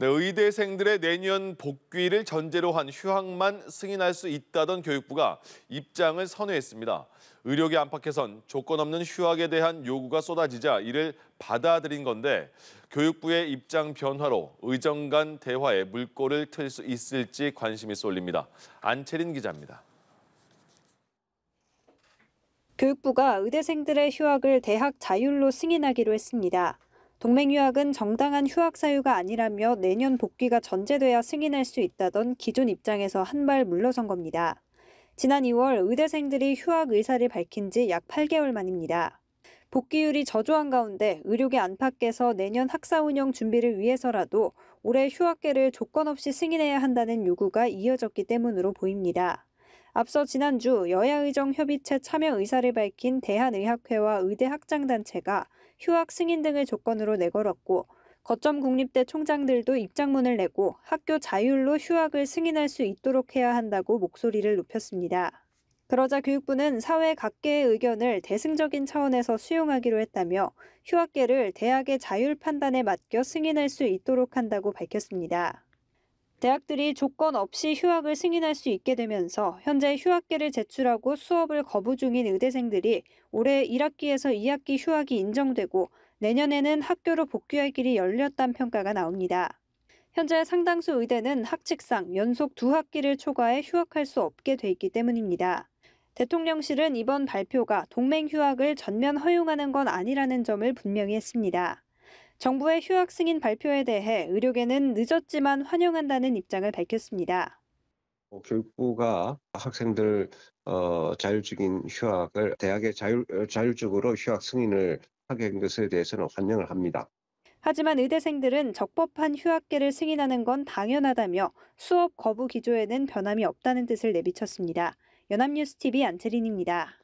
네, 의대생들의 내년 복귀를 전제로 한 휴학만 승인할 수 있다던 교육부가 입장을 선회했습니다. 의료계 안팎에선 조건 없는 휴학에 대한 요구가 쏟아지자 이를 받아들인 건데 교육부의 입장 변화로 의정 간 대화에 물꼬를 틀 수 있을지 관심이 쏠립니다. 안채린 기자입니다. 교육부가 의대생들의 휴학을 대학 자율로 승인하기로 했습니다. 동맹휴학은 정당한 휴학 사유가 아니라며 내년 복귀가 전제돼야 승인할 수 있다던 기존 입장에서 한 발 물러선 겁니다. 지난 2월 의대생들이 휴학 의사를 밝힌 지 약 8개월 만입니다. 복귀율이 저조한 가운데 의료계 안팎에서 내년 학사 운영 준비를 위해서라도 올해 휴학계를 조건 없이 승인해야 한다는 요구가 이어졌기 때문으로 보입니다. 앞서 지난주 여야의정협의체 참여 의사를 밝힌 대한의학회와 의대학장단체가 휴학 승인 등을 조건으로 내걸었고 거점 국립대 총장들도 입장문을 내고 학교 자율로 휴학을 승인할 수 있도록 해야 한다고 목소리를 높였습니다. 그러자 교육부는 사회 각계의 의견을 대승적인 차원에서 수용하기로 했다며 휴학계를 대학의 자율 판단에 맡겨 승인할 수 있도록 한다고 밝혔습니다. 대학들이 조건 없이 휴학을 승인할 수 있게 되면서 현재 휴학계를 제출하고 수업을 거부 중인 의대생들이 올해 1학기에서 2학기 휴학이 인정되고 내년에는 학교로 복귀할 길이 열렸다는 평가가 나옵니다. 현재 상당수 의대는 학칙상 연속 두 학기를 초과해 휴학할 수 없게 돼 있기 때문입니다. 대통령실은 이번 발표가 동맹 휴학을 전면 허용하는 건 아니라는 점을 분명히 했습니다. 정부의 휴학 승인 발표에 대해 의료계는 늦었지만 환영한다는 입장을 밝혔습니다. 어, 교육부가 학생들 어, 자율적인 휴학을 대학의 자율, 어, 자율적으로 휴학 승인을 하게 된 것에 대해서는 환영을 합니다. 하지만 의대생들은 적법한 휴학계를 승인하는 건 당연하다며 수업 거부 기조에는 변함이 없다는 뜻을 내비쳤습니다. 연합뉴스TV 안채린입니다.